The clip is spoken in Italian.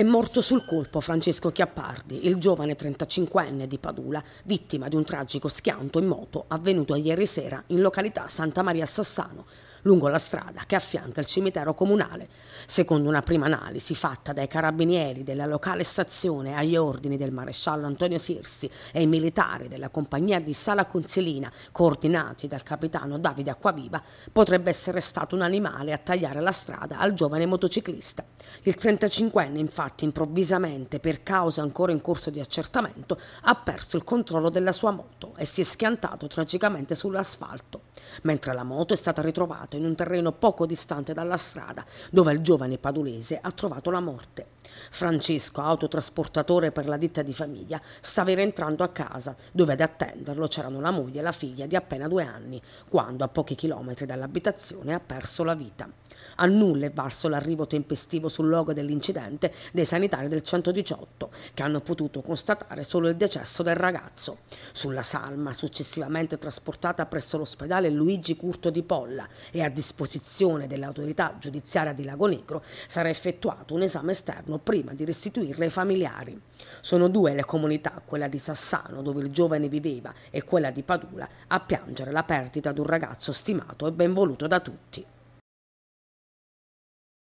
È morto sul colpo Francesco Chiappardi, il giovane 35enne di Padula, vittima di un tragico schianto in moto avvenuto ieri sera in località Santa Maria Sassano lungo la strada che affianca il cimitero comunale. Secondo una prima analisi fatta dai carabinieri della locale stazione agli ordini del maresciallo Antonio Sirsi e i militari della compagnia di Sala Consilina, coordinati dal capitano Davide Acquaviva, potrebbe essere stato un animale a tagliare la strada al giovane motociclista. Il 35enne infatti improvvisamente, per cause ancora in corso di accertamento, ha perso il controllo della sua moto e si è schiantato tragicamente sull'asfalto, mentre la moto è stata ritrovata scattato in un terreno poco distante dalla strada dove il giovane padulese ha trovato la morte. Francesco, autotrasportatore per la ditta di famiglia, stava rientrando a casa dove ad attenderlo c'erano la moglie e la figlia di appena due anni, quando a pochi chilometri dall'abitazione ha perso la vita. A nulla è varso l'arrivo tempestivo sul luogo dell'incidente dei sanitari del 118, che hanno potuto constatare solo il decesso del ragazzo. Sulla salma, successivamente trasportata presso l'ospedale Luigi Curto di Polla e e a disposizione dell'autorità giudiziaria di Lago Negro sarà effettuato un esame esterno prima di restituirle ai familiari. Sono due le comunità, quella di Sassano dove il giovane viveva e quella di Padula, a piangere la perdita di un ragazzo stimato e ben voluto da tutti.